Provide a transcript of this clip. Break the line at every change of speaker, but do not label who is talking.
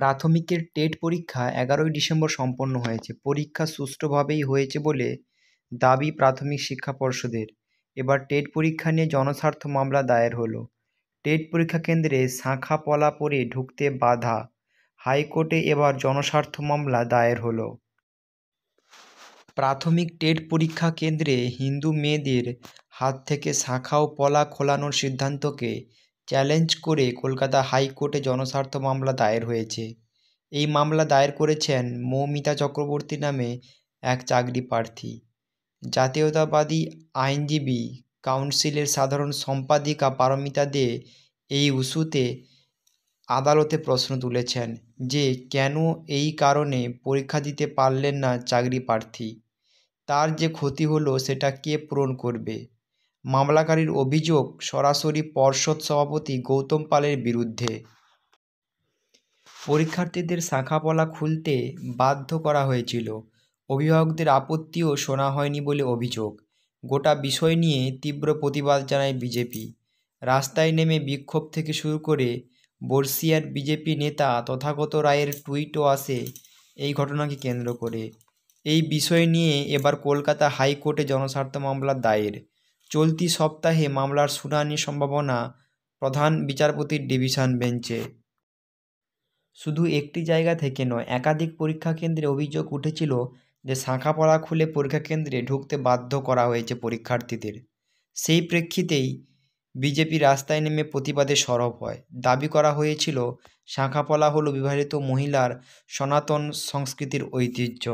প্রাথমিকের TET পরীক্ষা এগারোই December সম্পন্ন হয়েছে পরীক্ষা সুষ্ঠুভাবেই হয়েছে বলে দাবি প্রাথমিক শিক্ষা পর্ষদের এবার টেট পরীক্ষা নিয়ে জনস্বার্থ মামলা দায়ের হলো টেট পরীক্ষা কেন্দ্রে শাঁখা পলা পরে ঢুকতে বাধা হাইকোর্টে এবার জনস্বার্থ মামলা দায়ের হলো প্রাথমিক টেট পরীক্ষা কেন্দ্রে হিন্দু মেয়েদের হাত থেকে শাঁখা ও পলা খোলানোর সিদ্ধান্তকে চ্যালেঞ্জ করে কলকাতা হাইকোর্টে জনস্বার্থ মামলা দায়ের হয়েছে এই মামলা দায়ের করেছেন মৌমিতা চক্রবর্তী নামে এক চাকরি প্রার্থী জাতীয়তাবাদী আইনজীবী কাউন্সিলের সাধারণ সম্পাদিকা পারমিতা দে এই উসুতে আদালতে প্রশ্ন তুলেছেন যে কেন এই কারণে পরীক্ষা দিতে পারলেন না চাকরি প্রার্থী তার যে ক্ষতি হলো সেটা কে পূরণ করবে মামলাকারীর অভিযোগ সরাসরি পর্ষদ সভাপতি গৌতম পালের বিরুদ্ধে পরীক্ষার্থীদের শাখাপলা খুলতে বাধ্য করা হয়েছিল অভিভাবকদের আপত্তিও শোনা হয়নি বলে অভিযোগ গোটা বিষয় নিয়ে তীব্র প্রতিবাদ জানায় বিজেপি রাস্তায় নেমে বিক্ষোভ থেকে শুরু করে বর্ষিয়ার বিজেপি নেতা তথাগত রায়ের টুইটও আসে এই ঘটনাকে কেন্দ্র করে এই বিষয় নিয়ে এবার কলকাতা হাইকোর্টে জনস্বার্থ মামলা দায়ের চলতি সপ্তাহে মামলার শুনানি সম্ভাবনা প্রধান বিচারপতির ডিভিশন বেঞ্চে শুধু একটি জায়গা থেকে নয় একাধিক পরীক্ষা কেন্দ্রে অভিযোগ উঠেছিল যে শাঁখাপড়া খুলে পরীক্ষা কেন্দ্রে ঢুকতে বাধ্য করা হয়েছে পরীক্ষার্থীদের সেই প্রেক্ষিতেই বিজেপি রাস্তায় নেমে প্রতিবাদে সরব হয় দাবি করা হয়েছিল শাঁখাপলা হল বিবাহিত মহিলার সনাতন সংস্কৃতির ঐতিহ্য